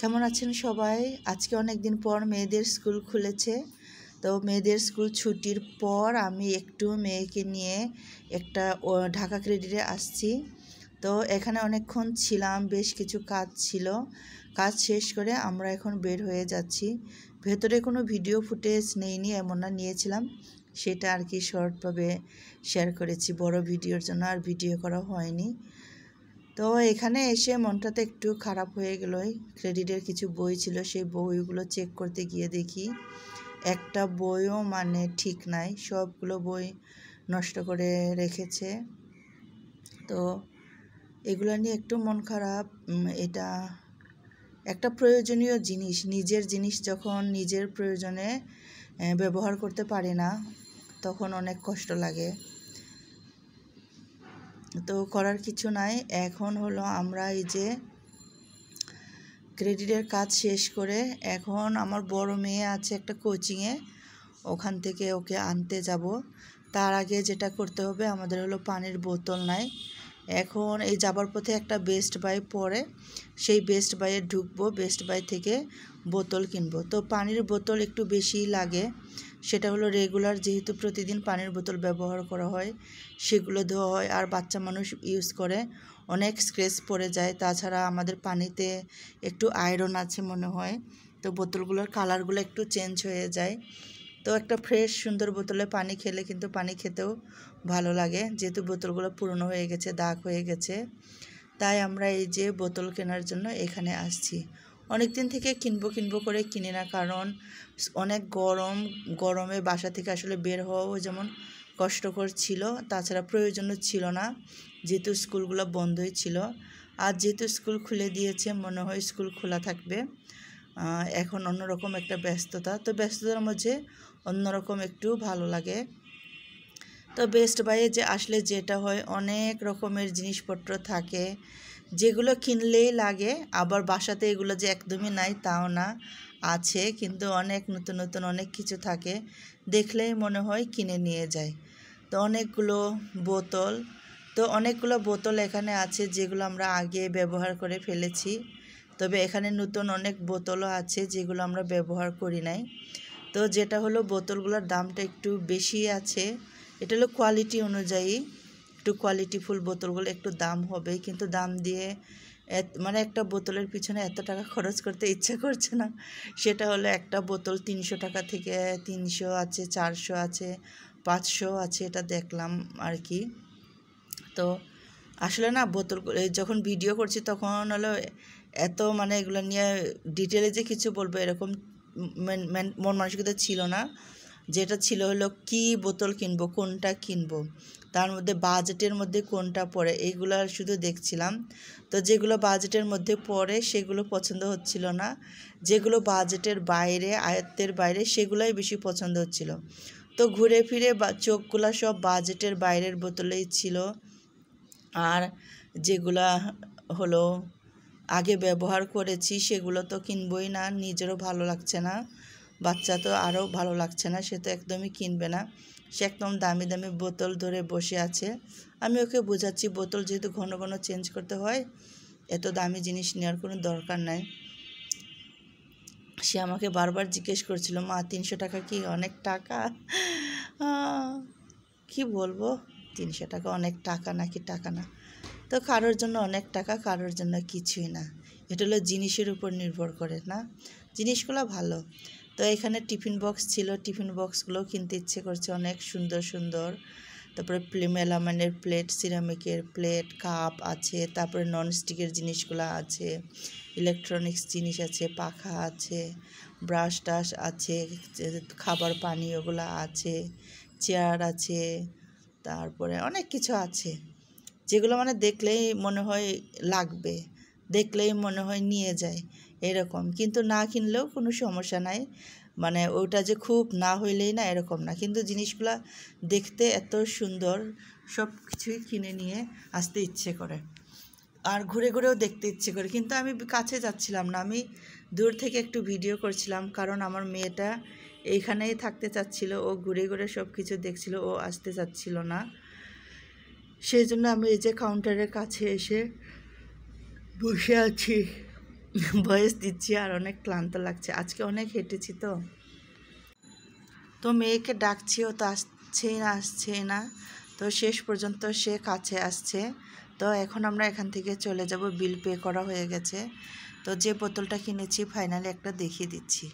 কেমন আছেন সবাই আজকে অনেক দিন পর মেয়েদের স্কুল খুলেছে তো মেয়েদের স্কুল ছুটির পর আমি একটু মেয়েকে নিয়ে একটা ঢাকা ক্রেডিটে আসছি তো এখানে অনেকক্ষণ ছিলাম বেশ কিছু কাজ ছিল কাজ শেষ করে আমরা এখন বের হয়ে যাচ্ছি ভেতরে কোনো ভিডিও ফুটেজ নেইনি এমন না নিয়েছিলাম সেটা আর কি শর্টভাবে শেয়ার করেছি বড় ভিডিওর জন্য আর ভিডিও করা হয়নি তো এখানে এসে মনটা তো একটু খারাপ হয়ে গেলই ক্রেডিটের কিছু বই ছিল সেই বইগুলো চেক করতে গিয়ে দেখি একটা বইও মানে ঠিক নাই সবগুলো বই নষ্ট করে রেখেছে তো এগুলো নিয়ে একটু মন খারাপ এটা একটা প্রয়োজনীয় জিনিস নিজের জিনিস যখন নিজের প্রয়োজনে ব্যবহার করতে পারে না তখন অনেক কষ্ট লাগে তো করার কিছু নাই এখন হলো আমরা এই যে ক্রেডিটের কাজ শেষ করে এখন আমার বড় মেয়ে আছে একটা কোচিংয়ে ওখান থেকে ওকে আনতে যাব তার আগে যেটা করতে হবে আমাদের হলো পানির বোতল নাই এখন এই যাবার পথে একটা বেস্ট বাই পড়ে সেই বেস্ট বাইয়ে ঢুকবো বেস্ট বাই থেকে বোতল কিনবো তো পানির বোতল একটু বেশি লাগে সেটা হলো রেগুলার যেহেতু প্রতিদিন পানির বোতল ব্যবহার করা হয় সেগুলো ধোয়া হয় আর বাচ্চা মানুষ ইউজ করে অনেক স্ক্রেচ পড়ে যায় তাছাড়া আমাদের পানিতে একটু আয়রন আছে মনে হয় তো বোতলগুলোর কালারগুলো একটু চেঞ্জ হয়ে যায় তো একটা ফ্রেশ সুন্দর বোতলে পানি খেলে কিন্তু পানি খেতেও ভালো লাগে যেহেতু বোতলগুলো পুরনো হয়ে গেছে দাগ হয়ে গেছে তাই আমরা এই যে বোতল কেনার জন্য এখানে আসছি অনেক দিন থেকে কিনবো কিনবো করে কিনে না কারণ অনেক গরম গরমে বাসা থেকে আসলে বের হওয়াও যেমন কষ্টকর ছিল তাছাড়া প্রয়োজনও ছিল না যেহেতু স্কুলগুলো বন্ধই ছিল আর যেহেতু স্কুল খুলে দিয়েছে মনে হয় স্কুল খোলা থাকবে এখন অন্যরকম একটা ব্যস্ততা তো ব্যস্ততার মধ্যে অন্যরকম একটু ভালো লাগে তো বেস্ট বাইয়ে যে আসলে যেটা হয় অনেক রকমের জিনিসপত্র থাকে যেগুলো কিনলেই লাগে আবার বাসাতে এগুলো যে একদমই নাই তাও না আছে কিন্তু অনেক নতুন নতুন অনেক কিছু থাকে দেখলেই মনে হয় কিনে নিয়ে যায় তো অনেকগুলো বোতল তো অনেকগুলো বোতল এখানে আছে যেগুলো আমরা আগে ব্যবহার করে ফেলেছি তবে এখানে নতুন অনেক বোতলও আছে যেগুলো আমরা ব্যবহার করি নাই তো যেটা হলো বোতলগুলোর দামটা একটু বেশি আছে এটা হলো কোয়ালিটি অনুযায়ী একটু কোয়ালিটিফুল বোতলগুলো একটু দাম হবে কিন্তু দাম দিয়ে মানে একটা বোতলের পিছনে এত টাকা খরচ করতে ইচ্ছে করছে না সেটা হলো একটা বোতল তিনশো টাকা থেকে তিনশো আছে চারশো আছে পাঁচশো আছে এটা দেখলাম আর কি তো আসলে না বোতল যখন ভিডিও করছি তখন হলো এত মানে এগুলো নিয়ে ডিটেলে যে কিছু বলবো এরকম মন মানসিকতা ছিল না যেটা ছিল হলো কি বোতল কিনবো কোনটা কিনবো তার মধ্যে বাজেটের মধ্যে কোনটা পড়ে এইগুলো শুধু দেখছিলাম তো যেগুলো বাজেটের মধ্যে পড়ে সেগুলো পছন্দ হচ্ছিল না যেগুলো বাজেটের বাইরে আয়ত্তের বাইরে সেগুলোই বেশি পছন্দ হচ্ছিল তো ঘুরে ফিরে চোখগুলো সব বাজেটের বাইরের বোতলেই ছিল আর যেগুলা হলো আগে ব্যবহার করেছি সেগুলো তো কিনবই না নিজেরও ভালো লাগছে না বাচ্চা তো আরও ভালো লাগছে না সে তো একদমই কিনবে না সে একদম দামি দামি বোতল ধরে বসে আছে আমি ওকে বোঝাচ্ছি বোতল যেহেতু ঘন ঘন চেঞ্জ করতে হয় এত দামি জিনিস নেওয়ার কোনো দরকার নাই সে আমাকে বারবার জিজ্ঞেস করছিল মা তিনশো টাকা কি অনেক টাকা কি বলবো তিনশো টাকা অনেক টাকা নাকি টাকা না তো কারোর জন্য অনেক টাকা কারোর জন্য কিছুই না এটা হলো জিনিসের উপর নির্ভর করে না জিনিসগুলো ভালো তো এখানে টিফিন বক্স ছিল টিফিন বক্সগুলো কিনতে ইচ্ছে করছে অনেক সুন্দর সুন্দর তারপরে মেলামানের প্লেট সিরামিকের প্লেট কাপ আছে তারপরে ননস্টিকের জিনিসগুলো আছে ইলেকট্রনিক্স জিনিস আছে পাখা আছে ব্রাশ টাশ আছে খাবার পানি ওগুলো আছে চেয়ার আছে তারপরে অনেক কিছু আছে যেগুলো মানে দেখলেই মনে হয় লাগবে দেখলেই মনে হয় নিয়ে যায় এরকম কিন্তু না কিনলেও কোনো সমস্যা নাই মানে ওটা যে খুব না হইলেই না এরকম না কিন্তু জিনিসগুলা দেখতে এত সুন্দর সব কিছুই কিনে নিয়ে আসতে ইচ্ছে করে আর ঘুরে ঘুরেও দেখতে ইচ্ছে করে কিন্তু আমি কাছে যাচ্ছিলাম না আমি দূর থেকে একটু ভিডিও করছিলাম কারণ আমার মেয়েটা এইখানেই থাকতে চাচ্ছিল ও ঘুরে ঘুরে সব কিছু দেখছিল ও আসতে চাচ্ছিল না সেই জন্য আমি এই যে কাউন্টারের কাছে এসে বসে আছি বয়স দিচ্ছি আর অনেক ক্লান্ত লাগছে আজকে অনেক হেঁটেছি তো তো মেয়েকে ডাকছি ও তো আসছেই না আসছে না তো শেষ পর্যন্ত সে কাছে আসছে তো এখন আমরা এখান থেকে চলে যাব বিল পে করা হয়ে গেছে তো যে বোতলটা কিনেছি ফাইনালি একটা দেখিয়ে দিচ্ছি